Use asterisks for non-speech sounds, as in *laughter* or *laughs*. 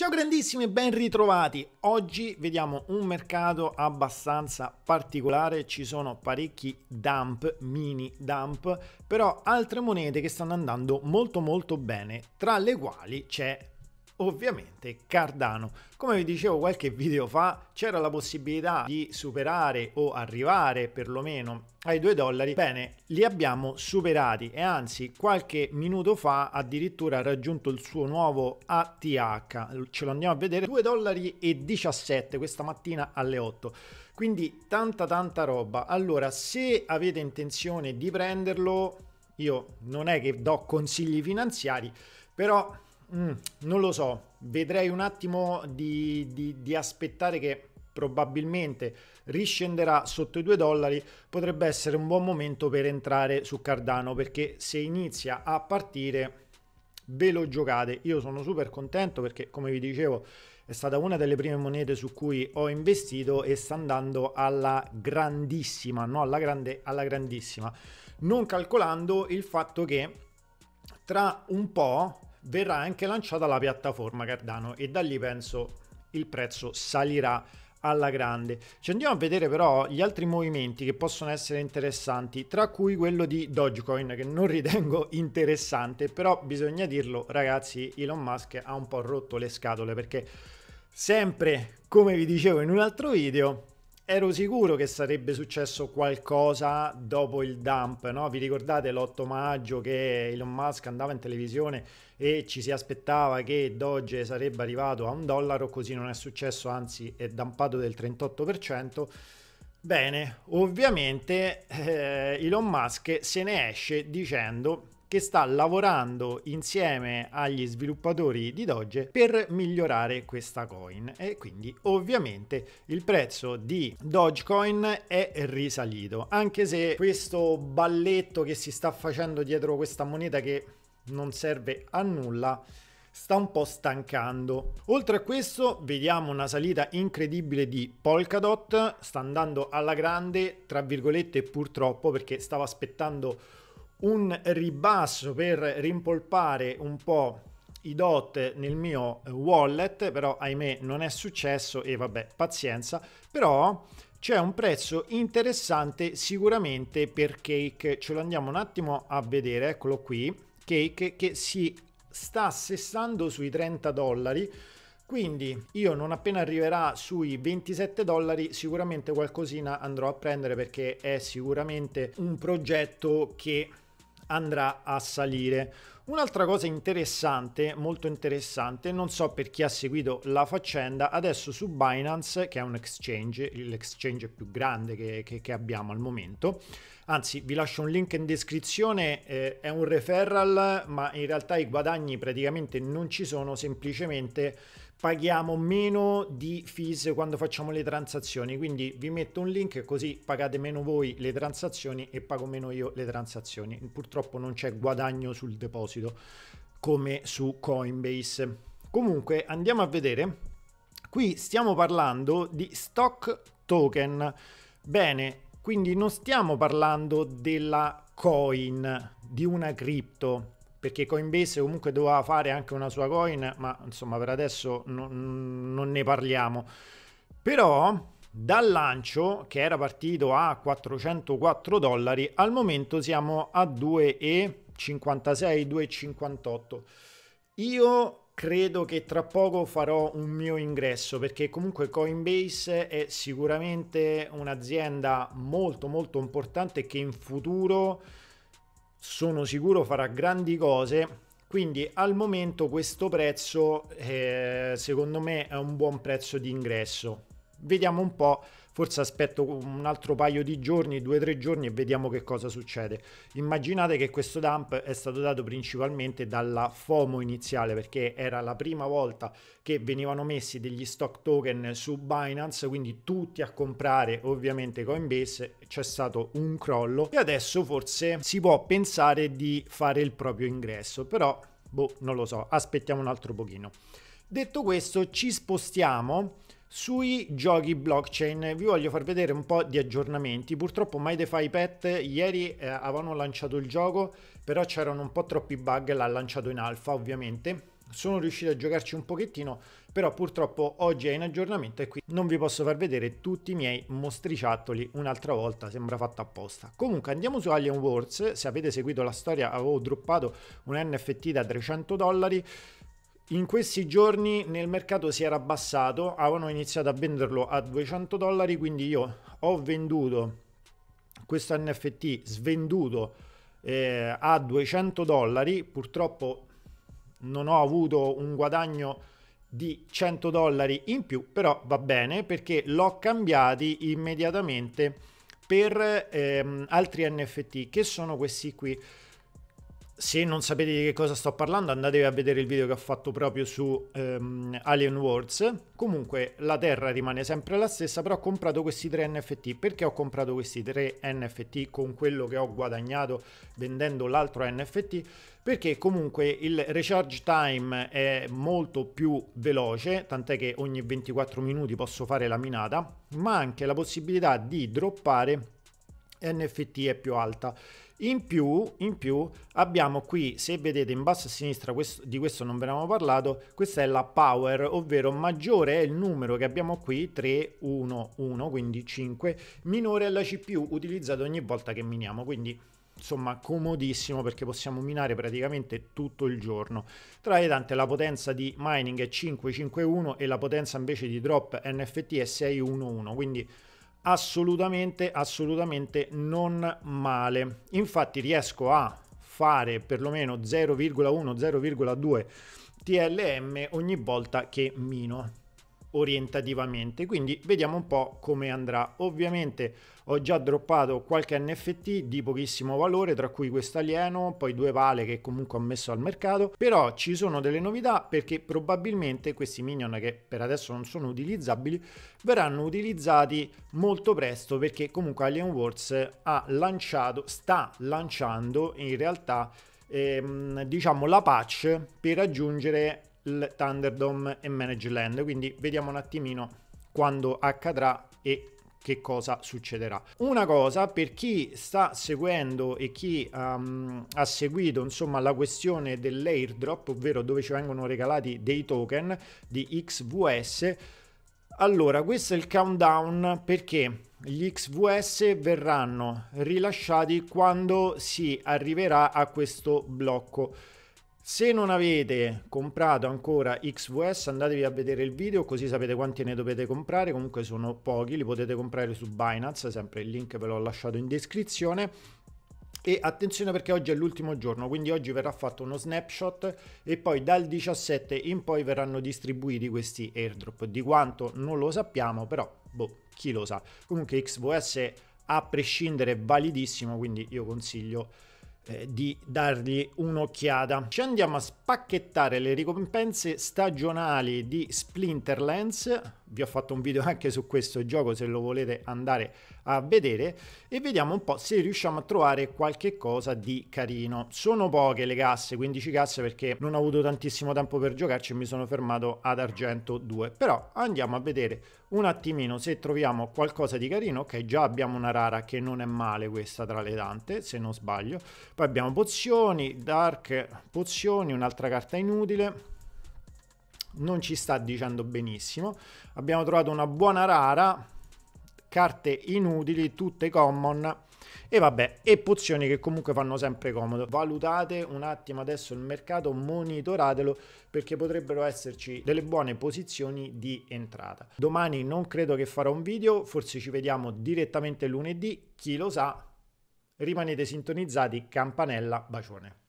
Ciao grandissimi e ben ritrovati! Oggi vediamo un mercato abbastanza particolare, ci sono parecchi dump, mini dump, però altre monete che stanno andando molto molto bene, tra le quali c'è ovviamente Cardano. Come vi dicevo qualche video fa, c'era la possibilità di superare o arrivare perlomeno ai 2 dollari. Bene, li abbiamo superati e anzi qualche minuto fa addirittura ha raggiunto il suo nuovo ATH. Ce lo andiamo a vedere, 2 dollari e 17 questa mattina alle 8. Quindi tanta tanta roba. Allora, se avete intenzione di prenderlo, io non è che do consigli finanziari, però mm, non lo so, vedrei un attimo di, di, di aspettare che probabilmente riscenderà sotto i 2 dollari, potrebbe essere un buon momento per entrare su Cardano perché se inizia a partire ve lo giocate. Io sono super contento perché come vi dicevo è stata una delle prime monete su cui ho investito e sta andando alla grandissima, no alla grande, alla grandissima, non calcolando il fatto che tra un po' verrà anche lanciata la piattaforma Cardano e da lì penso il prezzo salirà alla grande. Ci andiamo a vedere però gli altri movimenti che possono essere interessanti, tra cui quello di Dogecoin che non *laughs* ritengo interessante, però bisogna dirlo ragazzi, Elon Musk ha un po' rotto le scatole perché sempre come vi dicevo in un altro video Ero sicuro che sarebbe successo qualcosa dopo il dump, no? Vi ricordate l'8 maggio che Elon Musk andava in televisione e ci si aspettava che Doge sarebbe arrivato a un dollaro, così non è successo, anzi è dumpato del 38%. Bene, ovviamente eh, Elon Musk se ne esce dicendo che sta lavorando insieme agli sviluppatori di Doge per migliorare questa coin e quindi ovviamente il prezzo di Dogecoin è risalito anche se questo balletto che si sta facendo dietro questa moneta che non serve a nulla sta un po' stancando. Oltre a questo vediamo una salita incredibile di Polkadot, sta andando alla grande, tra virgolette purtroppo perché stava aspettando un ribasso per rimpolpare un po' i dot nel mio wallet, però ahimè non è successo e vabbè, pazienza, però c'è un prezzo interessante sicuramente per Cake, ce lo andiamo un attimo a vedere, eccolo qui, Cake che si sta assestando sui 30 dollari, quindi io non appena arriverà sui 27 dollari sicuramente qualcosina andrò a prendere perché è sicuramente un progetto che andrà a salire. Un'altra cosa interessante, molto interessante, non so per chi ha seguito la faccenda, adesso su Binance, che è un exchange, l'exchange più grande che, che, che abbiamo al momento, anzi vi lascio un link in descrizione, eh, è un referral, ma in realtà i guadagni praticamente non ci sono, semplicemente paghiamo meno di fees quando facciamo le transazioni quindi vi metto un link così pagate meno voi le transazioni e pago meno io le transazioni purtroppo non c'è guadagno sul deposito come su Coinbase comunque andiamo a vedere qui stiamo parlando di stock token bene quindi non stiamo parlando della coin di una cripto perché Coinbase comunque doveva fare anche una sua coin, ma insomma per adesso non, non ne parliamo. Però dal lancio che era partito a 404 dollari, al momento siamo a 2,56, 2,58. Io credo che tra poco farò un mio ingresso perché comunque Coinbase è sicuramente un'azienda molto molto importante che in futuro sono sicuro farà grandi cose. Quindi al momento questo prezzo eh, secondo me è un buon prezzo di ingresso vediamo un po', forse aspetto un altro paio di giorni, due o tre giorni e vediamo che cosa succede. Immaginate che questo dump è stato dato principalmente dalla FOMO iniziale perché era la prima volta che venivano messi degli stock token su Binance, quindi tutti a comprare ovviamente Coinbase, c'è stato un crollo e adesso forse si può pensare di fare il proprio ingresso, però boh, non lo so, aspettiamo un altro pochino. Detto questo, ci spostiamo sui giochi blockchain vi voglio far vedere un po' di aggiornamenti. Purtroppo MyDefi Pet ieri eh, avevano lanciato il gioco, però c'erano un po' troppi bug, l'ha lanciato in alfa ovviamente. Sono riuscito a giocarci un pochettino, però purtroppo oggi è in aggiornamento e qui non vi posso far vedere tutti i miei mostriciattoli un'altra volta, sembra fatto apposta. Comunque andiamo su Alien Wars, se avete seguito la storia avevo droppato un NFT da 300 dollari, in questi giorni nel mercato si era abbassato, avevano iniziato a venderlo a 200 dollari, quindi io ho venduto questo NFT svenduto eh, a 200 dollari, purtroppo non ho avuto un guadagno di 100 dollari in più, però va bene perché l'ho cambiati immediatamente per ehm, altri NFT che sono questi qui se non sapete di che cosa sto parlando, andatevi a vedere il video che ho fatto proprio su um, Alien Wars. Comunque la Terra rimane sempre la stessa, però ho comprato questi tre NFT. Perché ho comprato questi tre NFT con quello che ho guadagnato vendendo l'altro NFT? Perché comunque il recharge time è molto più veloce, tant'è che ogni 24 minuti posso fare la minata, ma anche la possibilità di droppare NFT è più alta in più, in più abbiamo qui, se vedete in basso a sinistra, questo, di questo non ve ne avevamo parlato, questa è la power, ovvero maggiore è il numero che abbiamo qui, 3, 1, 1, quindi 5, minore è la CPU utilizzata ogni volta che miniamo, quindi insomma comodissimo perché possiamo minare praticamente tutto il giorno. Tra le tante la potenza di mining è 5, 5, 1 e la potenza invece di drop NFT è 6, 1, 1, quindi assolutamente, assolutamente non male. Infatti riesco a fare perlomeno 0,1, 0,2 TLM ogni volta che mino orientativamente quindi vediamo un po' come andrà ovviamente ho già droppato qualche NFT di pochissimo valore tra cui questo alieno poi due vale che comunque ho messo al mercato però ci sono delle novità perché probabilmente questi minion che per adesso non sono utilizzabili verranno utilizzati molto presto perché comunque Alien Wars ha lanciato sta lanciando in realtà ehm, diciamo la patch per aggiungere il Thunderdome e Manage Land, quindi vediamo un attimino quando accadrà e che cosa succederà. Una cosa per chi sta seguendo e chi um, ha seguito insomma la questione dell'airdrop, ovvero dove ci vengono regalati dei token di XVS. Allora, questo è il countdown perché gli XVS verranno rilasciati quando si arriverà a questo blocco se non avete comprato ancora XVS andatevi a vedere il video così sapete quanti ne dovete comprare, comunque sono pochi, li potete comprare su Binance, sempre il link ve l'ho lasciato in descrizione. E attenzione perché oggi è l'ultimo giorno, quindi oggi verrà fatto uno snapshot e poi dal 17 in poi verranno distribuiti questi airdrop. Di quanto non lo sappiamo, però boh, chi lo sa. Comunque XVS a prescindere è validissimo, quindi io consiglio eh, di dargli un'occhiata. Ci andiamo a spacchettare le ricompense stagionali di Splinterlands vi ho fatto un video *laughs* anche su questo gioco se lo volete andare a vedere e vediamo un po' se riusciamo a trovare qualche cosa di carino. Sono poche le casse, 15 casse perché non ho avuto tantissimo tempo per giocarci e mi sono fermato ad argento 2, però andiamo a vedere un attimino se troviamo qualcosa di carino, ok già abbiamo una rara che non è male questa tra le tante se non sbaglio, poi abbiamo pozioni, dark pozioni, un'altra carta inutile non ci sta dicendo benissimo. Abbiamo trovato una buona rara, carte inutili, tutte common. E vabbè, e pozioni che comunque fanno sempre comodo. Valutate un attimo adesso il mercato, monitoratelo perché potrebbero esserci delle buone posizioni di entrata. Domani non credo che farò un video, forse ci vediamo direttamente lunedì, chi lo sa. Rimanete sintonizzati, campanella, bacione.